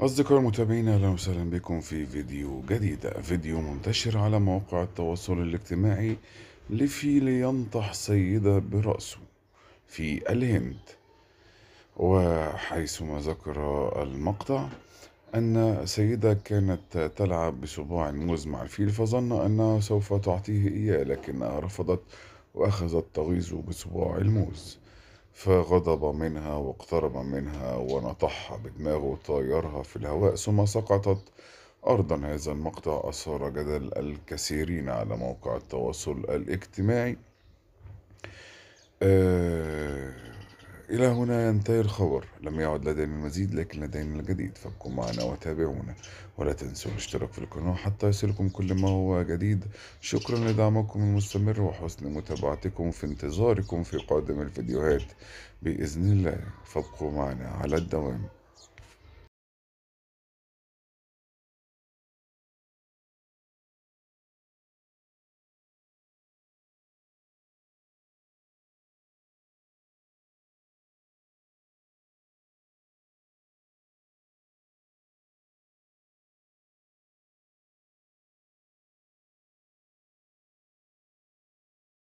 أصدقائي المتابعين أهلا وسهلا بكم في فيديو جديد فيديو منتشر على مواقع التواصل الاجتماعي لفيل ينطح سيدة برأسه في الهند وحيثما ذكر المقطع أن سيدة كانت تلعب بصباع الموز مع الفيل فظن أنها سوف تعطيه إياه لكنها رفضت وأخذت تغيظه بصباع الموز فغضب منها واقترب منها ونطحها بدماغه وطيرها في الهواء ثم سقطت أرضا هذا المقطع أثار جدل الكثيرين على موقع التواصل الاجتماعي أه إلى هنا ينتهي الخبر لم يعد لدينا المزيد لكن لدينا الجديد فابقوا معنا وتابعونا ولا تنسوا الاشتراك في القناة حتى يصلكم كل ما هو جديد شكرا لدعمكم المستمر وحسن متابعتكم في انتظاركم في قادم الفيديوهات بإذن الله فابقوا معنا على الدوام